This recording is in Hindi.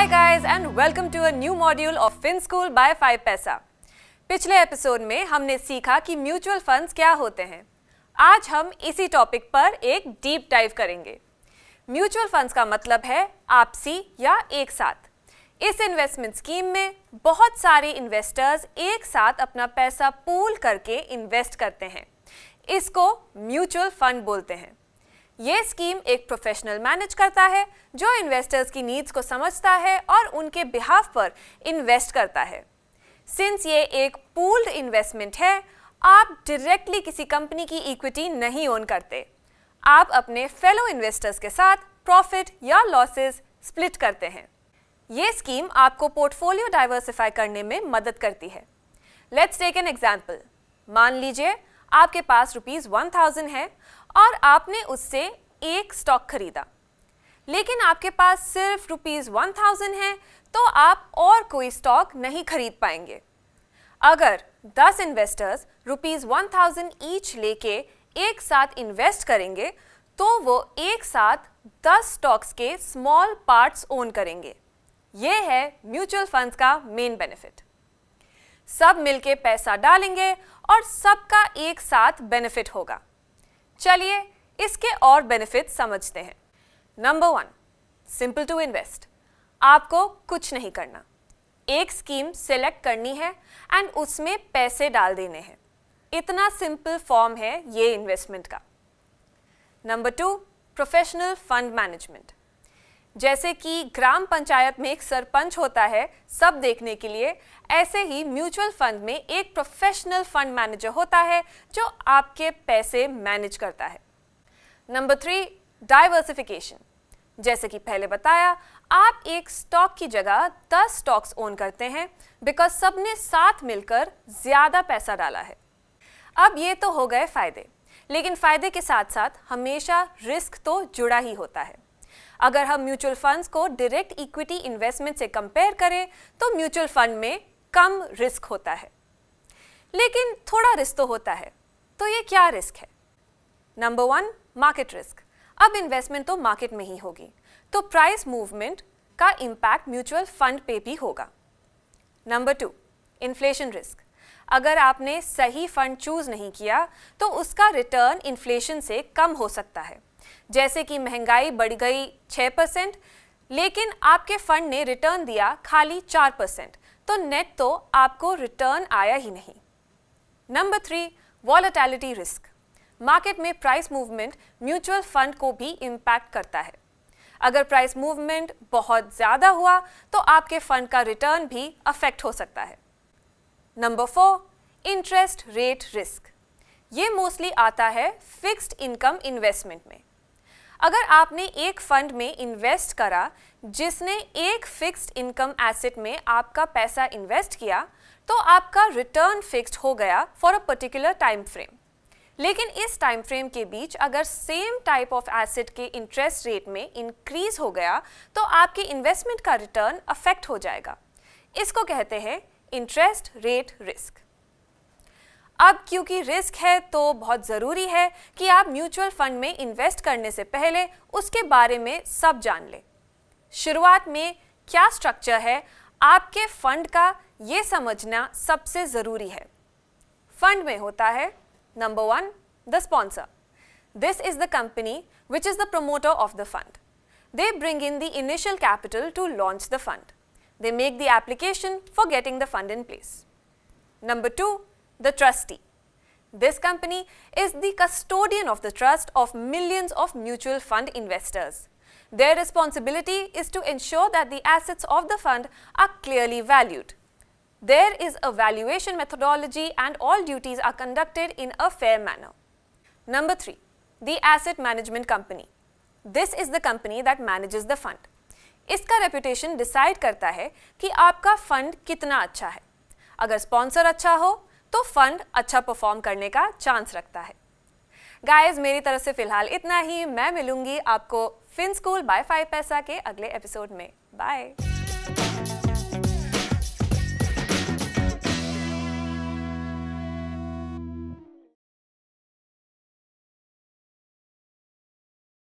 Hi guys and welcome to a new module of Fin School by 5 Paisa. पिछले एपिसोड में हमने सीखा कि म्यूचुअल फंड्स क्या होते हैं आज हम इसी टॉपिक पर एक डीप डाइव करेंगे म्यूचुअल फंड्स का मतलब है आपसी या एक साथ इस इन्वेस्टमेंट स्कीम में बहुत सारे इन्वेस्टर्स एक साथ अपना पैसा पूल करके इन्वेस्ट करते हैं इसको म्यूचुअल फंड बोलते हैं ये स्कीम एक प्रोफेशनल मैनेज करता है जो इन्वेस्टर्स की नीड्स को समझता है और उनके बिहाफ पर इन्वेस्ट करता है सिंस ये एक पूल्ड इन्वेस्टमेंट है आप डायरेक्टली किसी कंपनी की इक्विटी नहीं ओन करते आप अपने फेलो इन्वेस्टर्स के साथ प्रॉफिट या लॉसेस स्प्लिट करते हैं ये स्कीम आपको पोर्टफोलियो डाइवर्सिफाई करने में मदद करती है लेट्स टेक एन एग्जाम्पल मान लीजिए आपके पास रुपीज़ वन थाउजेंड है और आपने उससे एक स्टॉक खरीदा लेकिन आपके पास सिर्फ रुपीज़ वन थाउजेंड है तो आप और कोई स्टॉक नहीं खरीद पाएंगे अगर दस investors rupees one thousand each लेके एक साथ इन्वेस्ट करेंगे तो वो एक साथ दस स्टॉक्स के स्मॉल पार्ट्स ओन करेंगे ये है म्यूचुअल फंड्स का मेन बेनिफिट सब मिलके पैसा डालेंगे और सबका एक साथ बेनिफिट होगा चलिए इसके और बेनिफिट समझते हैं number one simple to invest आपको कुछ नहीं करना एक स्कीम सेलेक्ट करनी है एंड उसमें पैसे डाल देने हैं इतना सिंपल फॉर्म है ये इन्वेस्टमेंट का number two professional fund management जैसे कि ग्राम पंचायत में एक सरपंच होता है सब देखने के लिए ऐसे ही म्यूचुअल फंड में एक प्रोफेशनल फंड मैनेजर होता है जो आपके पैसे मैनेज करता है नंबर थ्री डाइवर्सिफिकेशन जैसे कि पहले बताया आप एक स्टॉक की जगह दस स्टॉक्स ओन करते हैं बिकॉज सबने साथ मिलकर ज़्यादा पैसा डाला है अब ये तो हो गए फ़ायदे लेकिन फ़ायदे के साथ साथ हमेशा रिस्क तो जुड़ा ही होता है अगर हम म्यूचुअल फंड्स को डायरेक्ट इक्विटी इन्वेस्टमेंट से कंपेयर करें तो म्यूचुअल फंड में कम रिस्क होता है लेकिन थोड़ा रिस्क तो होता है तो ये क्या रिस्क है नंबर वन मार्केट रिस्क अब इन्वेस्टमेंट तो मार्केट में ही होगी तो प्राइस मूवमेंट का इम्पैक्ट म्यूचुअल फंड पे भी होगा नंबर टू इन्फ्लेशन रिस्क अगर आपने सही फंड चूज नहीं किया तो उसका रिटर्न इन्फ्लेशन से कम हो सकता है जैसे कि महंगाई बढ़ गई 6 परसेंट लेकिन आपके फंड ने रिटर्न दिया खाली 4 परसेंट तो नेट तो आपको रिटर्न आया ही नहीं number three volatility risk market में प्राइस मूवमेंट म्यूचुअल फंड को भी इम्पैक्ट करता है अगर प्राइस मूवमेंट बहुत ज़्यादा हुआ तो आपके फंड का रिटर्न भी अफेक्ट हो सकता है number four interest rate risk ये मोस्टली आता है फिक्स्ड इनकम इन्वेस्टमेंट में अगर आपने एक फंड में इन्वेस्ट करा जिसने एक फिक्स्ड इनकम एसेट में आपका पैसा इन्वेस्ट किया तो आपका रिटर्न फिक्स्ड हो गया for a particular time frame लेकिन इस टाइम फ्रेम के बीच अगर सेम टाइप ऑफ एसेट के इंटरेस्ट रेट में इंक्रीज हो गया तो आपके इन्वेस्टमेंट का रिटर्न अफेक्ट हो जाएगा इसको कहते हैं इंटरेस्ट रेट रिस्क अब क्योंकि रिस्क है तो बहुत ज़रूरी है कि आप म्यूचुअल फंड में इन्वेस्ट करने से पहले उसके बारे में सब जान ले शुरुआत में क्या स्ट्रक्चर है आपके फंड का ये समझना सबसे ज़रूरी है फंड में होता है number one the sponsor this is the company which is the promoter of the fund they bring in the initial capital to launch the fund they make the application for getting the fund in place number two the trustee. This company is the custodian of the trust of millions of mutual fund investors. Their responsibility is to ensure that the assets of the fund are clearly valued. There is a valuation methodology and all duties are conducted in a fair manner. Number 3. The Asset Management Company. This is the company that manages the fund. इसका reputation decide करता है कि आपका fund कितना अच्छा है अगर sponsor अच्छा हो तो फंड अच्छा परफॉर्म करने का चांस रखता है गाइस मेरी तरफ से फिलहाल इतना ही मैं मिलूंगी आपको फिन स्कूल बाय फाइव पैसा के अगले एपिसोड में बाय